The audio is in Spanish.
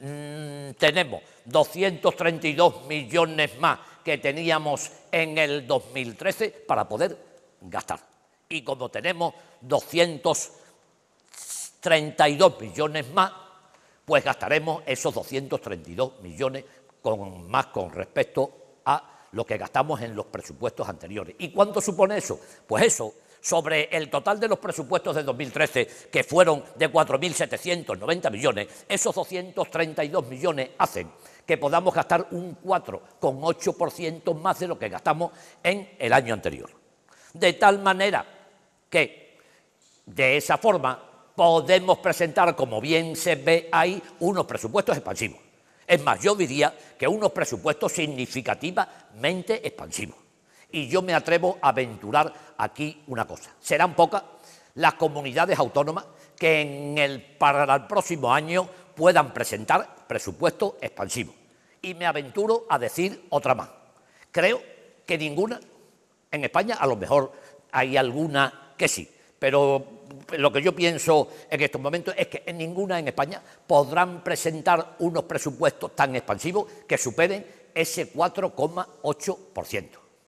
Mm, tenemos 232 millones más que teníamos en el 2013 para poder gastar. Y como tenemos 232 millones más, pues gastaremos esos 232 millones con, más con respecto a lo que gastamos en los presupuestos anteriores. ¿Y cuánto supone eso? Pues eso sobre el total de los presupuestos de 2013, que fueron de 4.790 millones, esos 232 millones hacen que podamos gastar un 4,8% más de lo que gastamos en el año anterior. De tal manera que, de esa forma, podemos presentar, como bien se ve ahí, unos presupuestos expansivos. Es más, yo diría que unos presupuestos significativamente expansivos. Y yo me atrevo a aventurar aquí una cosa. Serán pocas las comunidades autónomas que en el, para el próximo año puedan presentar presupuestos expansivos. Y me aventuro a decir otra más. Creo que ninguna, en España a lo mejor hay alguna que sí, pero lo que yo pienso en estos momentos es que en ninguna en España podrán presentar unos presupuestos tan expansivos que superen ese 4,8%.